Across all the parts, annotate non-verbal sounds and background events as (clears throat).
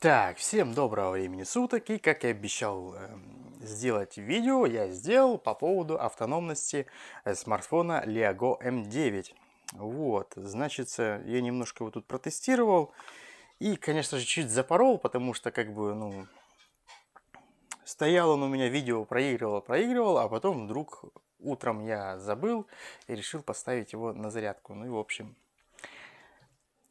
Так, всем доброго времени суток, и как и обещал э, сделать видео, я сделал по поводу автономности э, смартфона Leago M9. Вот, значит, э, я немножко его тут протестировал, и, конечно же, чуть запорол, потому что, как бы, ну, стоял он у меня, видео проигрывал, проигрывал, а потом вдруг утром я забыл и решил поставить его на зарядку. Ну и, в общем,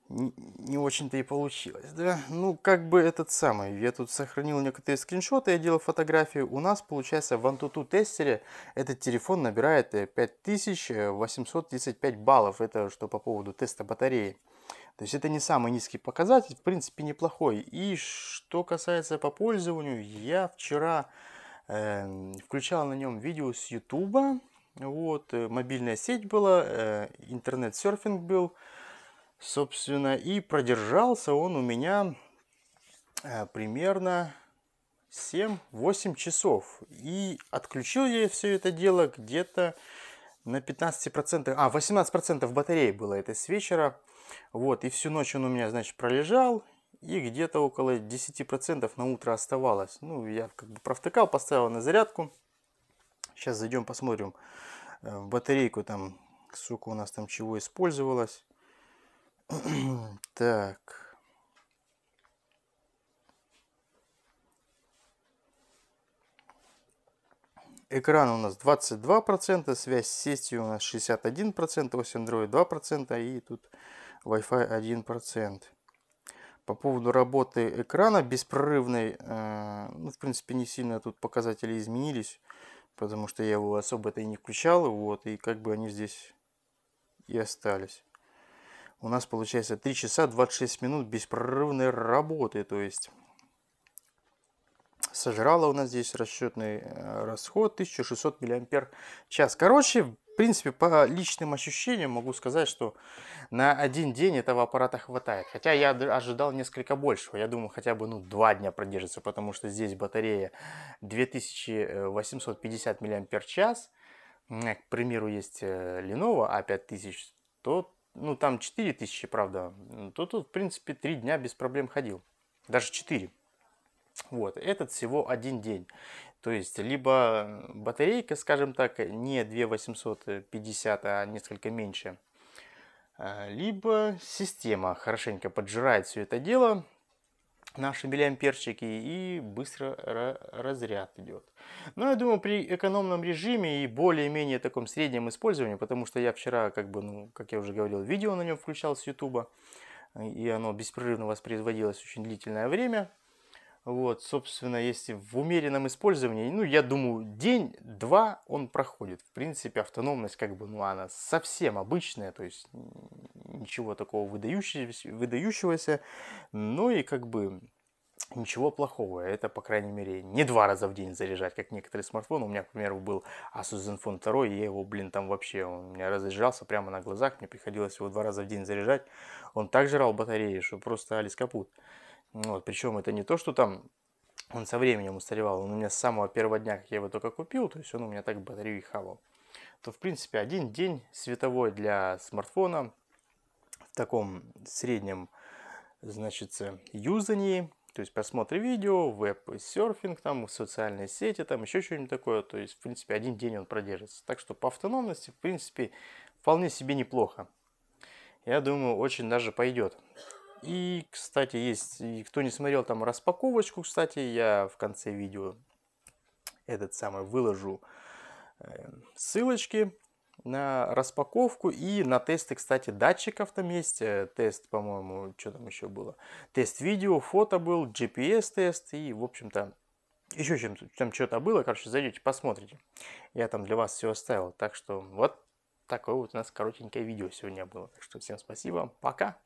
не очень-то и получилось, да? Ну, как бы этот самый, я тут сохранил некоторые скриншоты, я делал фотографии. У нас, получается, в Antutu тестере этот телефон набирает 5835 э, баллов. Это что по поводу теста батареи. То есть это не самый низкий показатель, в принципе, неплохой. И что касается по пользованию, я вчера э, включал на нем видео с YouTube. Вот, э, мобильная сеть была, э, интернет-серфинг был. Собственно, и продержался он у меня э, примерно 7-8 часов. И отключил я все это дело где-то на 15%, а, 18% батареи было это с вечера. Вот, и всю ночь он у меня, значит, пролежал, и где-то около 10% на утро оставалось. Ну, я как бы провтыкал, поставил на зарядку. Сейчас зайдем посмотрим э, батарейку там, сколько у нас там чего использовалось. (clears throat) так. Экран у нас 22%, связь с сетью у нас 61%, 8 2% и тут Wi-Fi 1%. По поводу работы экрана беспрерывной, э, ну, в принципе, не сильно тут показатели изменились, потому что я его особо-то и не включал, вот, и как бы они здесь и остались у нас получается 3 часа 26 минут беспрерывной работы. То есть сожрала у нас здесь расчетный э, расход 1600 миллиампер час. Короче, в принципе, по личным ощущениям могу сказать, что на один день этого аппарата хватает. Хотя я ожидал несколько большего. Я думаю, хотя бы ну, два дня продержится, потому что здесь батарея 2850 миллиампер час. К примеру, есть э, Lenovo A5000, а то ну там тысячи правда, то тут, в принципе, 3 дня без проблем ходил. Даже 4. Вот, этот всего один день. То есть, либо батарейка, скажем так, не 2850, а несколько меньше, а, либо система хорошенько поджирает все это дело, наши беляем перчики и быстро разряд идет. Но я думаю, при экономном режиме и более-менее таком среднем использовании, потому что я вчера, как бы, ну, как я уже говорил, видео на нем включал с ютуба, и оно беспрерывно воспроизводилось очень длительное время, вот, собственно, если в умеренном использовании, ну, я думаю, день-два он проходит. В принципе, автономность, как бы, ну, она совсем обычная, то есть ничего такого выдающегося, выдающегося ну и как бы ничего плохого. Это, по крайней мере, не два раза в день заряжать, как некоторые смартфоны. У меня, к примеру, был Asus Zenfone 2, и я его, блин, там вообще, он у меня разряжался прямо на глазах, мне приходилось его два раза в день заряжать. Он так жрал батареи, что просто Алис капут. Вот, причем это не то, что там он со временем устаревал, он у меня с самого первого дня, как я его только купил, то есть он у меня так батарею и хавал. То, в принципе, один день световой для смартфона в таком среднем, значит, юзании, то есть просмотры видео, веб-серфинг, там, социальные сети, там, еще что-нибудь такое, то есть, в принципе, один день он продержится. Так что по автономности, в принципе, вполне себе неплохо. Я думаю, очень даже пойдет. И, кстати, есть, кто не смотрел там распаковочку, кстати, я в конце видео этот самый выложу э, ссылочки на распаковку и на тесты, кстати, датчиков там есть. Э, тест, по-моему, что там еще было? Тест видео, фото был, GPS-тест и, в общем-то, еще чем там что-то было. Короче, зайдете, посмотрите. Я там для вас все оставил. Так что вот такое вот у нас коротенькое видео сегодня было. Так что всем спасибо, пока!